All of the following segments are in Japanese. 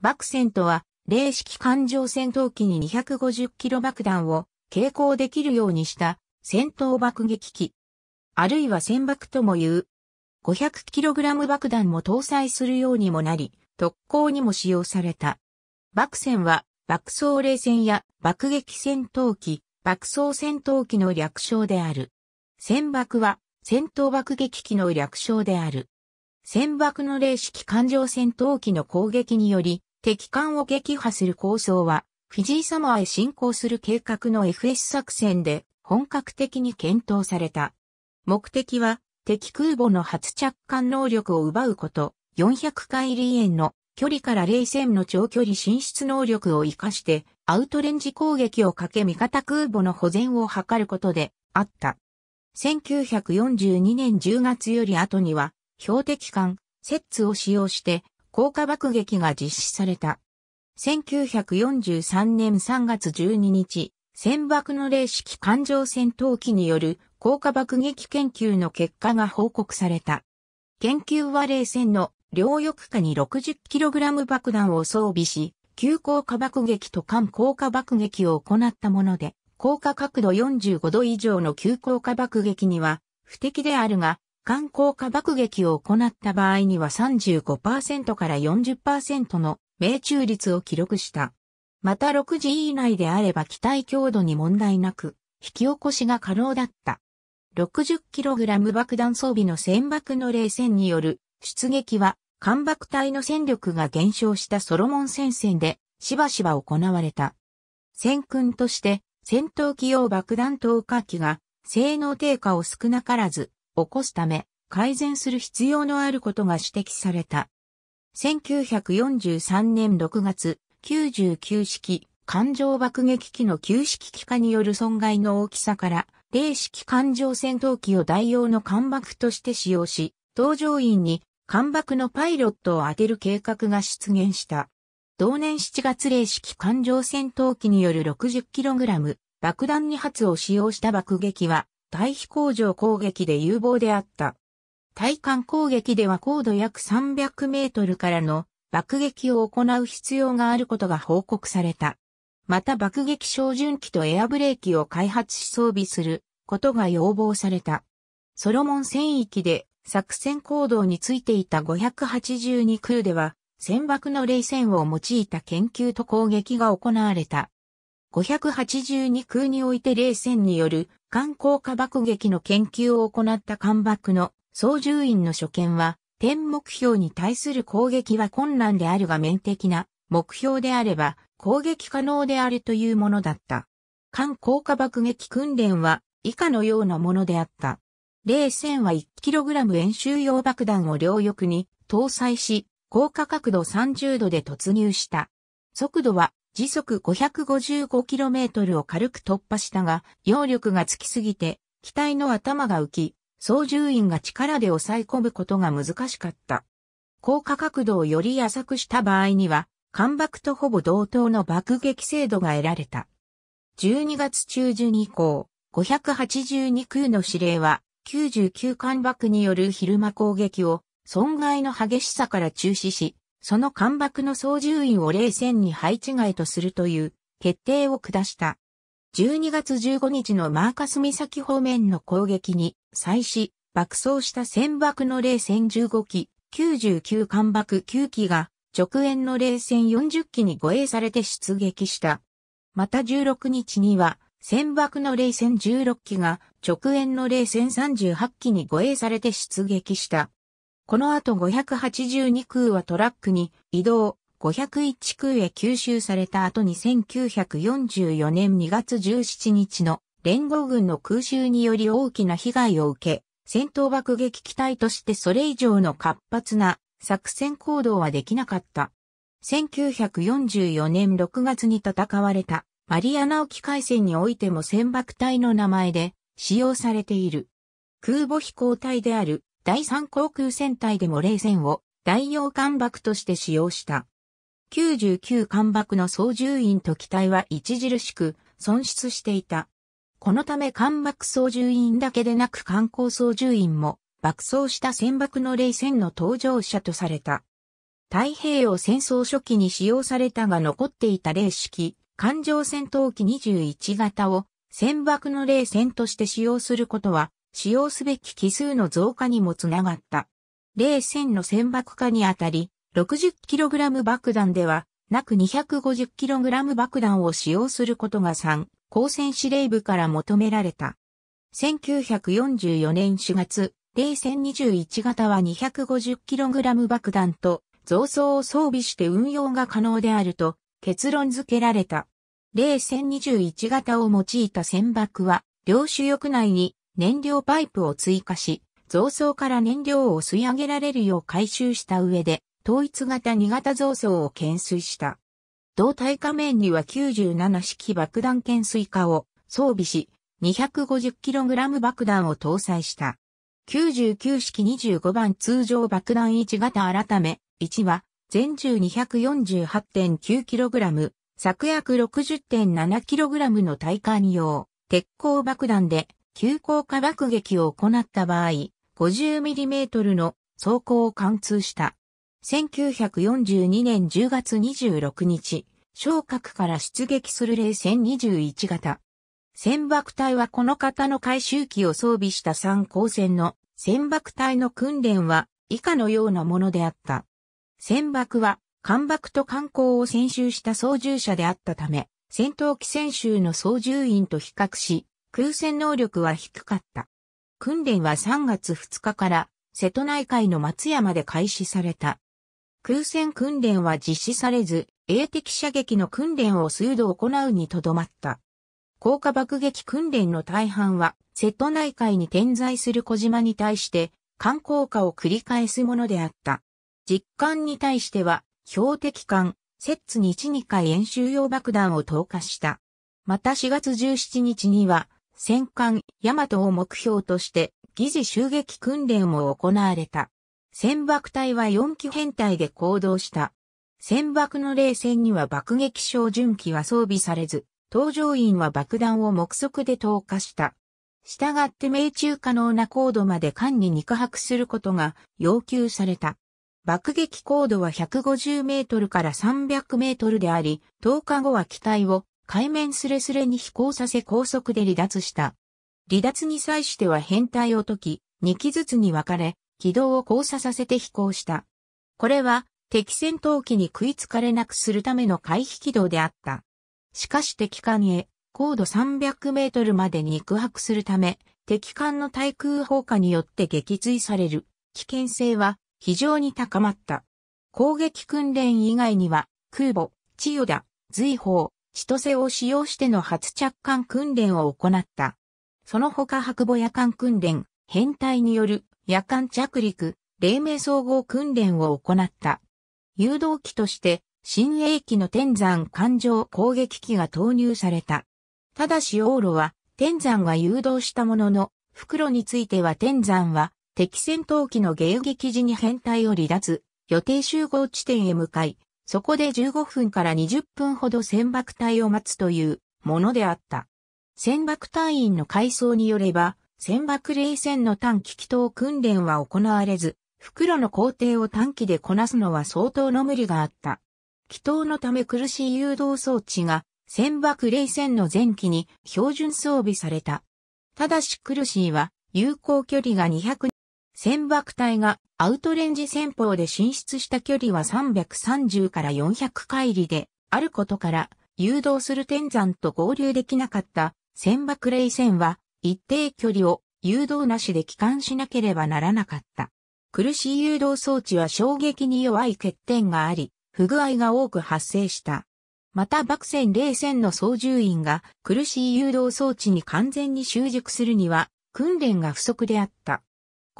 爆戦とは、零式艦上戦闘機に2 5 0キロ爆弾を携行できるようにした戦闘爆撃機。あるいは戦爆とも言う。5 0 0ラム爆弾も搭載するようにもなり、特攻にも使用された。爆戦は爆走冷戦や爆撃戦闘機、爆走戦闘機の略称である。戦爆は戦闘爆撃機の略称である。戦爆の零式艦上戦闘機の攻撃により、敵艦を撃破する構想は、フィジー様へ進行する計画の FS 作戦で本格的に検討された。目的は、敵空母の初着艦能力を奪うこと、400海里円の距離から冷戦の長距離進出能力を活かして、アウトレンジ攻撃をかけ味方空母の保全を図ることであった。1942年10月より後には、標的艦、セッツを使用して、高果爆撃が実施された。1943年3月12日、船舶の霊式艦上戦闘機による高果爆撃研究の結果が報告された。研究は冷戦の両翼下に 60kg 爆弾を装備し、急降下爆撃と艦降下爆撃を行ったもので、降下角度45度以上の急降下爆撃には不適であるが、観光化爆撃を行った場合には35%から40%の命中率を記録した。また6時以内であれば機体強度に問題なく、引き起こしが可能だった。60kg 爆弾装備の船爆の冷戦による出撃は、艦爆隊の戦力が減少したソロモン戦線でしばしば行われた。戦訓として戦闘機用爆弾投下機が性能低下を少なからず起こすため、改善する必要のあることが指摘された。1943年6月、99式艦上爆撃機の旧式機化による損害の大きさから、零式艦上戦闘機を代用の艦爆として使用し、搭乗員に艦爆のパイロットを当てる計画が出現した。同年7月零式艦上戦闘機による 60kg 爆弾2発を使用した爆撃は、対飛工場攻撃で有望であった。対艦攻撃では高度約300メートルからの爆撃を行う必要があることが報告された。また爆撃照準機とエアブレーキを開発し装備することが要望された。ソロモン戦域で作戦行動についていた582空では、船舶の冷戦を用いた研究と攻撃が行われた。582空において冷戦による艦高下爆撃の研究を行った艦爆の操縦員の所見は、天目標に対する攻撃は困難であるが面的な目標であれば攻撃可能であるというものだった。艦降下爆撃訓練は以下のようなものであった。冷戦は 1kg 演習用爆弾を両翼に搭載し、降下角度30度で突入した。速度は時速 555km を軽く突破したが、揚力がつきすぎて、機体の頭が浮き、操縦員が力で抑え込むことが難しかった。高価角度をより浅くした場合には、艦爆とほぼ同等の爆撃精度が得られた。12月中旬以降、582空の指令は、99艦爆による昼間攻撃を、損害の激しさから中止し、その艦爆の操縦員を冷戦に配置外とするという決定を下した。12月15日のマーカス岬方面の攻撃に際し、爆走した船爆の冷戦15機、99艦爆9機が直縁の冷戦40機に護衛されて出撃した。また16日には、船爆の冷戦16機が直縁の冷戦38機に護衛されて出撃した。この後582空はトラックに移動、501空へ吸収された後に1944年2月17日の連合軍の空襲により大きな被害を受け、戦闘爆撃機体としてそれ以上の活発な作戦行動はできなかった。1944年6月に戦われたマリアナ沖海戦においても船爆隊の名前で使用されている。空母飛行隊である第3航空戦隊でも冷戦を代用艦爆として使用した。99艦爆の操縦員と機体は著しく損失していた。このため艦爆操縦員だけでなく観光操縦員も爆走した船爆の冷戦の搭乗者とされた。太平洋戦争初期に使用されたが残っていた霊式、艦上戦闘機21型を船爆の冷戦として使用することは使用すべき奇数の増加にもつながった。零戦の船爆化にあたり、60kg 爆弾では、なく 250kg 爆弾を使用することが3、高戦司令部から求められた。1944年4月、零戦21型は 250kg 爆弾と増装を装備して運用が可能であると結論付けられた。零戦21型を用いた戦爆は、領主翼内に燃料パイプを追加し、増層から燃料を吸い上げられるよう回収した上で、統一型2型増層を懸垂した。胴体下面には97式爆弾懸垂化を装備し、250kg 爆弾を搭載した。99式25番通常爆弾1型改め、1は、全重 248.9kg、昨約 60.7kg の体幹用、鉄鋼爆弾で、急降下爆撃を行った場合、50mm の装甲を貫通した。1942年10月26日、昇格から出撃する冷戦21型。船爆隊はこの型の回収機を装備した参考船の船爆隊の訓練は以下のようなものであった。船爆は艦爆と艦航を潜集した操縦者であったため、戦闘機潜集の操縦員と比較し、空戦能力は低かった。訓練は3月2日から瀬戸内海の松山で開始された。空戦訓練は実施されず、英敵射撃の訓練を数度行うにとどまった。降下爆撃訓練の大半は、瀬戸内海に点在する小島に対して、艦光化を繰り返すものであった。実艦に対しては、標的艦、摂津に1、2回演習用爆弾を投下した。また4月17日には、戦艦ヤマトを目標として疑似襲撃訓練も行われた。戦爆隊は4機編隊で行動した。戦爆の冷戦には爆撃小準機は装備されず、搭乗員は爆弾を目測で投下した。したがって命中可能な高度まで艦に肉迫することが要求された。爆撃高度は150メートルから300メートルであり、投下後は機体を海面すれすれに飛行させ高速で離脱した。離脱に際しては編隊を解き、2機ずつに分かれ、軌道を交差させて飛行した。これは敵戦闘機に食いつかれなくするための回避軌道であった。しかし敵艦へ高度300メートルまでに肉薄するため、敵艦の対空砲火によって撃墜される危険性は非常に高まった。攻撃訓練以外には空母、千代田、随砲、千歳を使用しての初着艦訓練を行った。その他白母夜間訓練、編隊による夜間着陸、黎明総合訓練を行った。誘導機として、新鋭機の天山艦上攻撃機が投入された。ただし往路は、天山が誘導したものの、袋については天山は、敵戦闘機の迎撃時に編隊を離脱、予定集合地点へ向かい、そこで15分から20分ほど船舶隊を待つというものであった。船舶隊員の回想によれば、船舶冷戦の短期祈祷訓練は行われず、袋の工程を短期でこなすのは相当の無理があった。祈祷のため苦しい誘導装置が、船舶冷戦の前期に標準装備された。ただし苦しいは、有効距離が200船舶隊がアウトレンジ戦法で進出した距離は330から400海里であることから誘導する天山と合流できなかった船舶霊船は一定距離を誘導なしで帰還しなければならなかった。苦しい誘導装置は衝撃に弱い欠点があり、不具合が多く発生した。また、爆戦霊船の操縦員が苦しい誘導装置に完全に習熟するには訓練が不足であった。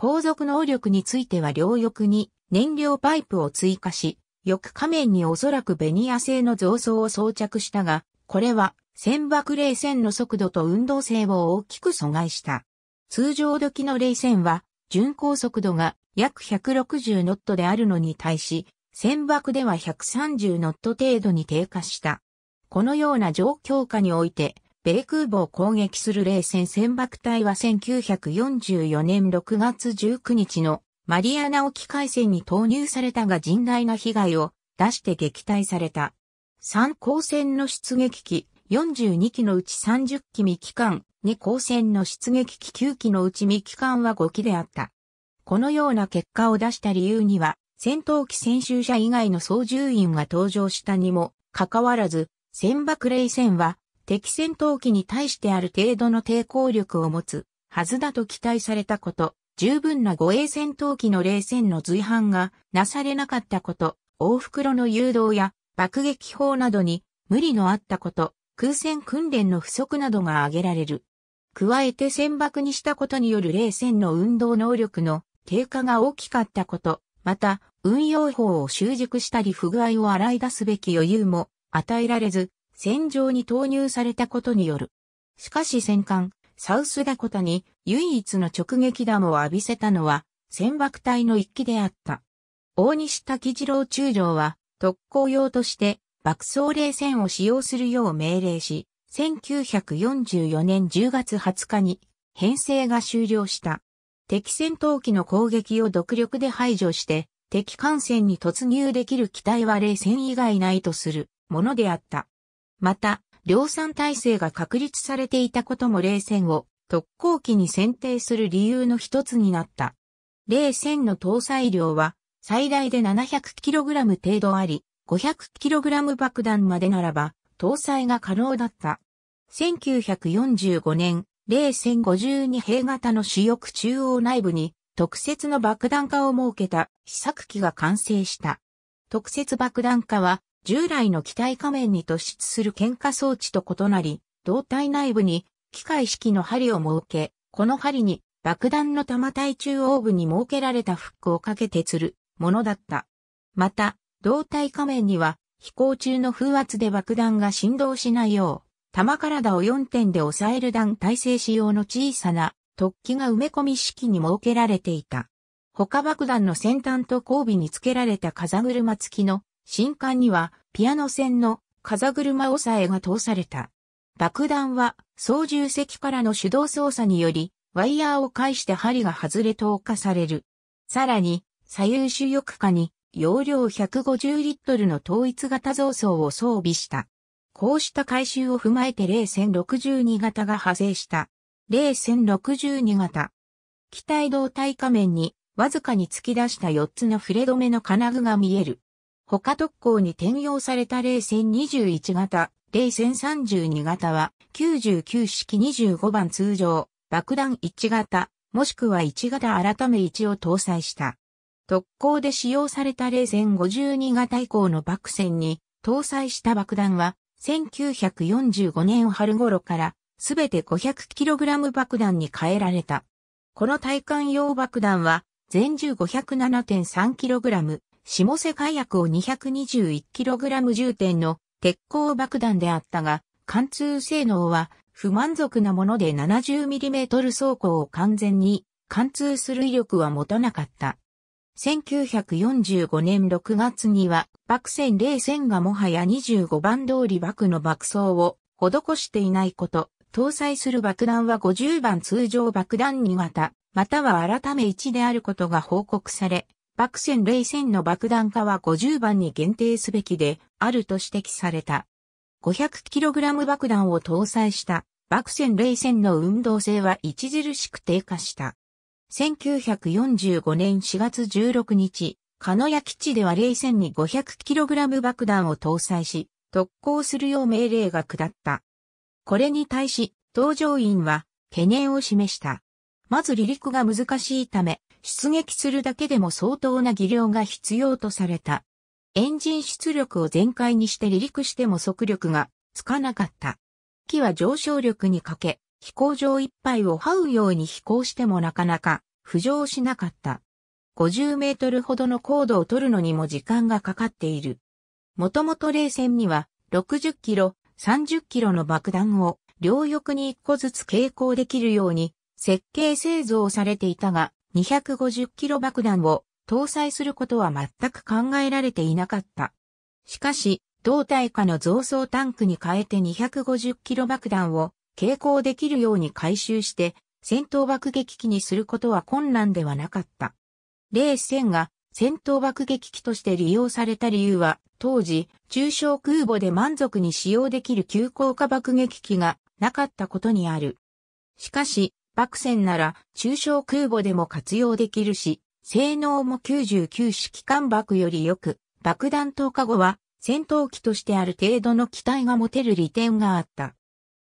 航続能力については両翼に燃料パイプを追加し、翼下面におそらくベニヤ製の造装を装着したが、これは船舶冷戦の速度と運動性を大きく阻害した。通常時の冷戦は、巡航速度が約160ノットであるのに対し、船舶では130ノット程度に低下した。このような状況下において、米空母を攻撃する冷戦戦爆隊は1944年6月19日のマリアナ沖海戦に投入されたが甚大な被害を出して撃退された。3航戦の出撃機42機のうち30機未機関、2航戦の出撃機9機のうち未機関は5機であった。このような結果を出した理由には、戦闘機戦襲者以外の操縦員が登場したにも、かかわらず、戦爆冷戦は敵戦闘機に対してある程度の抵抗力を持つはずだと期待されたこと、十分な護衛戦闘機の冷戦の随伴がなされなかったこと、大袋の誘導や爆撃砲などに無理のあったこと、空戦訓練の不足などが挙げられる。加えて戦爆にしたことによる冷戦の運動能力の低下が大きかったこと、また運用法を習熟したり不具合を洗い出すべき余裕も与えられず、戦場に投入されたことによる。しかし戦艦、サウスダコタに唯一の直撃弾を浴びせたのは、戦爆隊の一機であった。大西滝次郎中将は、特攻用として、爆走冷戦を使用するよう命令し、1944年10月20日に編成が終了した。敵戦闘機の攻撃を独力で排除して、敵艦船に突入できる機体は冷戦以外ないとするものであった。また、量産体制が確立されていたことも冷戦を特攻機に選定する理由の一つになった。冷戦の搭載量は最大で 700kg 程度あり、500kg 爆弾までならば搭載が可能だった。1945年、冷戦52兵型の主翼中央内部に特設の爆弾化を設けた試作機が完成した。特設爆弾化は従来の機体仮面に突出する喧嘩装置と異なり、胴体内部に機械式の針を設け、この針に爆弾の弾体中央部に設けられたフックをかけて吊るものだった。また、胴体仮面には飛行中の風圧で爆弾が振動しないよう、弾体を4点で抑える弾体制仕様の小さな突起が埋め込み式に設けられていた。他爆弾の先端と後尾に付けられた風車付きの新艦にはピアノ線の風車押さえが通された。爆弾は操縦席からの手動操作により、ワイヤーを介して針が外れ投下される。さらに、左右主翼下に容量150リットルの統一型造装を装備した。こうした改修を踏まえて0 0 62型が派生した。0 0 62型。機体胴体下面にわずかに突き出した4つの触れ止めの金具が見える。他特攻に転用された零戦21型、零戦32型は99式25番通常、爆弾1型、もしくは1型改め1を搭載した。特攻で使用された零戦52型以降の爆戦に搭載した爆弾は、1945年春頃からすべて 500kg 爆弾に変えられた。この体感用爆弾は、全重 507.3kg、下世火薬を 221kg 重点の鉄鋼爆弾であったが、貫通性能は不満足なもので 70mm 走行を完全に貫通する威力は持たなかった。1945年6月には、爆戦0戦がもはや25番通り爆の爆走を施していないこと、搭載する爆弾は50番通常爆弾2型、または改め1であることが報告され、爆戦冷戦の爆弾化は50番に限定すべきであると指摘された。500kg 爆弾を搭載した爆戦冷戦の運動性は著しく低下した。1945年4月16日、鹿屋基地では冷戦に 500kg 爆弾を搭載し、特攻するよう命令が下った。これに対し、搭乗員は懸念を示した。まず離陸が難しいため、出撃するだけでも相当な技量が必要とされた。エンジン出力を全開にして離陸しても速力がつかなかった。機は上昇力に欠け、飛行場いっぱいを這うように飛行してもなかなか浮上しなかった。50メートルほどの高度を取るのにも時間がかかっている。もともと冷戦には60キロ、30キロの爆弾を両翼に1個ずつ携行できるように設計製造されていたが、250キロ爆弾を搭載することは全く考えられていなかった。しかし、胴体下の増装タンクに変えて250キロ爆弾を携行できるように回収して戦闘爆撃機にすることは困難ではなかった。レースが戦闘爆撃機として利用された理由は、当時、中小空母で満足に使用できる急降下爆撃機がなかったことにある。しかし、泊船なら中小空母でも活用できるし、性能も99式艦爆より良く、爆弾投下後は戦闘機としてある程度の機体が持てる利点があった。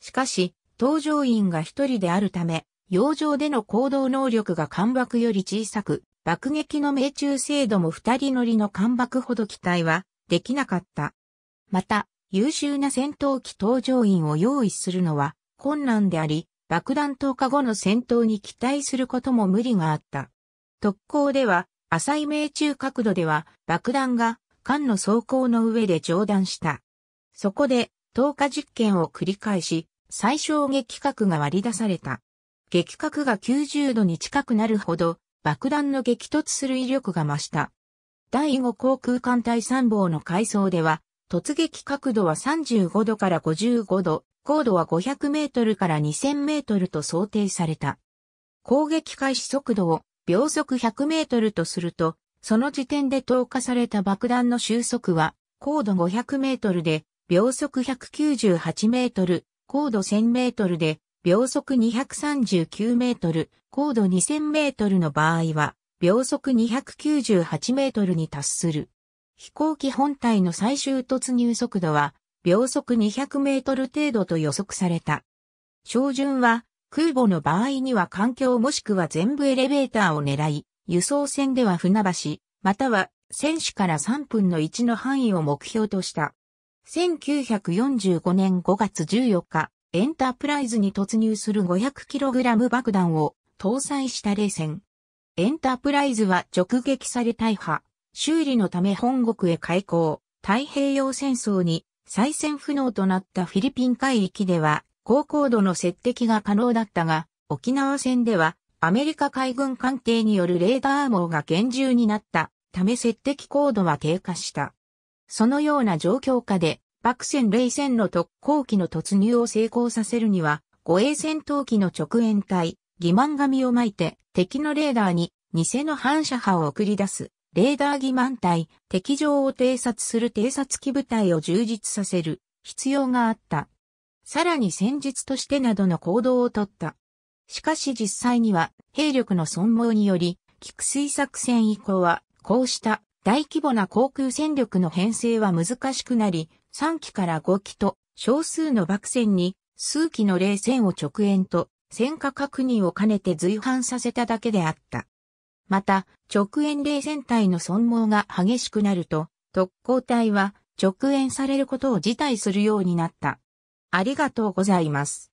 しかし、搭乗員が一人であるため、洋上での行動能力が艦爆より小さく、爆撃の命中精度も二人乗りの艦爆ほど機体はできなかった。また、優秀な戦闘機搭乗員を用意するのは困難であり、爆弾投下後の戦闘に期待することも無理があった。特攻では、浅い命中角度では爆弾が艦の装甲の上で上段した。そこで、投下実験を繰り返し、最小撃角が割り出された。撃角が90度に近くなるほど、爆弾の激突する威力が増した。第5航空艦隊参謀の階層では、突撃角度は35度から55度、高度は500メートルから2000メートルと想定された。攻撃開始速度を秒速100メートルとすると、その時点で投下された爆弾の収束は、高度500メートルで、秒速198メートル、高度1000メートルで、秒速239メートル、高度2000メートルの場合は、秒速298メートルに達する。飛行機本体の最終突入速度は、秒速200メートル程度と予測された。照準は空母の場合には環境もしくは全部エレベーターを狙い、輸送船では船橋、または船首から3分の1の範囲を目標とした。1945年5月14日、エンタープライズに突入する 500kg 爆弾を搭載した冷戦。エンタープライズは直撃され大破、修理のため本国へ開港、太平洋戦争に再選不能となったフィリピン海域では高高度の接敵が可能だったが、沖縄戦ではアメリカ海軍艦艇によるレーダー網が厳重になったため接敵高度は低下した。そのような状況下で、爆戦冷戦の特攻機の突入を成功させるには、護衛戦闘機の直縁体、欺瞞紙を巻いて敵のレーダーに偽の反射波を送り出すレーダー疑満隊、敵情を偵察する偵察機部隊を充実させる必要があった。さらに戦術としてなどの行動をとった。しかし実際には兵力の損耗により、菊水作戦以降は、こうした大規模な航空戦力の編成は難しくなり、3機から5機と少数の爆戦に数機の冷戦を直縁と戦火確認を兼ねて随伴させただけであった。また、直縁冷戦隊の損耗が激しくなると、特攻隊は直縁されることを辞退するようになった。ありがとうございます。